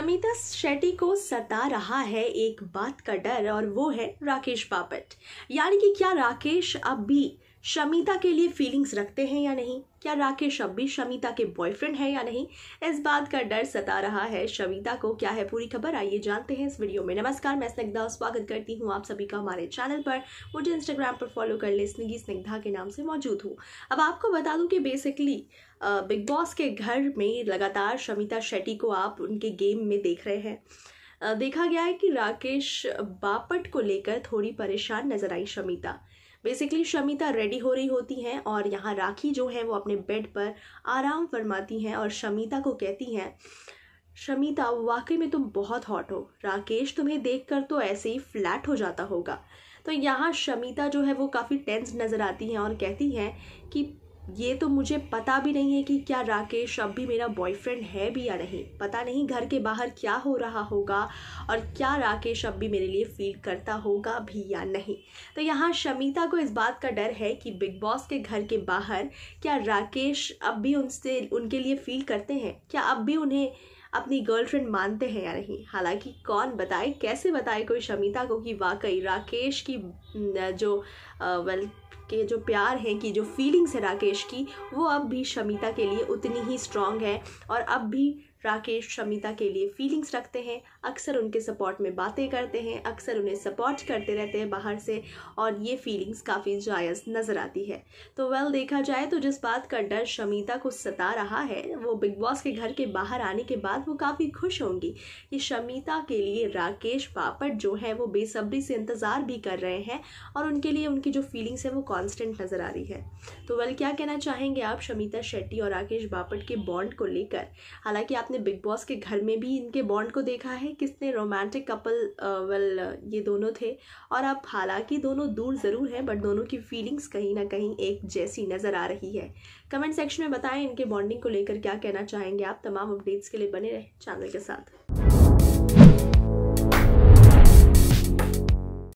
अमिता शेट्टी को सता रहा है एक बात का डर और वो है राकेश बापट यानी कि क्या राकेश अब भी शमिता के लिए फीलिंग्स रखते हैं या नहीं क्या राकेश अब भी शमिता के बॉयफ्रेंड है या नहीं इस बात का डर सता रहा है शमिता को क्या है पूरी खबर आइए जानते हैं इस वीडियो में नमस्कार मैं स्निग्धा स्वागत करती हूँ आप सभी का हमारे चैनल पर मुझे इंस्टाग्राम पर फॉलो कर ले स्निगी स्निग्धा के नाम से मौजूद हूँ अब आपको बता दूँ कि बेसिकली बिग बॉस के घर में लगातार शमिता शेट्टी को आप उनके गेम में देख रहे हैं देखा गया है कि राकेश बापट को लेकर थोड़ी परेशान नजर आई शमिता बेसिकली शमिता रेडी हो रही होती हैं और यहाँ राखी जो है वो अपने बेड पर आराम फरमाती हैं और शमिता को कहती हैं शमिता वाकई में तुम बहुत हॉट हो राकेश तुम्हें देखकर तो ऐसे ही फ्लैट हो जाता होगा तो यहाँ शमिता जो है वो काफ़ी टेंस नज़र आती हैं और कहती हैं कि ये तो मुझे पता भी नहीं है कि क्या राकेश अब भी मेरा बॉयफ्रेंड है भी या नहीं पता नहीं घर के बाहर क्या हो रहा होगा और क्या राकेश अब भी मेरे लिए फील करता होगा भी या नहीं तो यहाँ शमिता को इस बात का डर है कि बिग बॉस के घर के बाहर क्या राकेश अब भी उनसे उनके लिए फील करते हैं क्या अब भी उन्हें अपनी गर्लफ्रेंड मानते हैं या नहीं हालांकि कौन बताए कैसे बताए कोई शमिता को कि वाकई राकेश की जो वेल के जो प्यार हैं कि जो फीलिंग्स है राकेश की वो अब भी शमिता के लिए उतनी ही स्ट्रांग है और अब भी राकेश शमिता के लिए फीलिंग्स रखते हैं अक्सर उनके सपोर्ट में बातें करते हैं अक्सर उन्हें सपोर्ट करते रहते हैं बाहर से और ये फीलिंग्स काफ़ी जायज़ नज़र आती है तो वेल देखा जाए तो जिस बात का डर शमिता को सता रहा है वो बिग बॉस के घर के बाहर आने के बाद वो काफ़ी खुश होंगी कि शमिता के लिए राकेश पापड़ जो है वो बेसब्री से इंतज़ार भी कर रहे हैं और उनके लिए उनकी जो फीलिंग्स है वो कॉन्स्टेंट नज़र आ रही है तो वेल क्या कहना चाहेंगे आप शमिता शेट्टी और राकेश बापट के बॉन्ड को लेकर हालाँकि आप आपने बिग बॉस के घर में भी इनके बॉन्ड को देखा है किसने रोमांटिक कपल वेल ये दोनों थे और अब हालांकि दोनों दूर ज़रूर हैं बट दोनों की फीलिंग्स कहीं ना कहीं एक जैसी नज़र आ रही है कमेंट सेक्शन में बताएं इनके बॉन्डिंग को लेकर क्या कहना चाहेंगे आप तमाम अपडेट्स के लिए बने रहें चैनल के साथ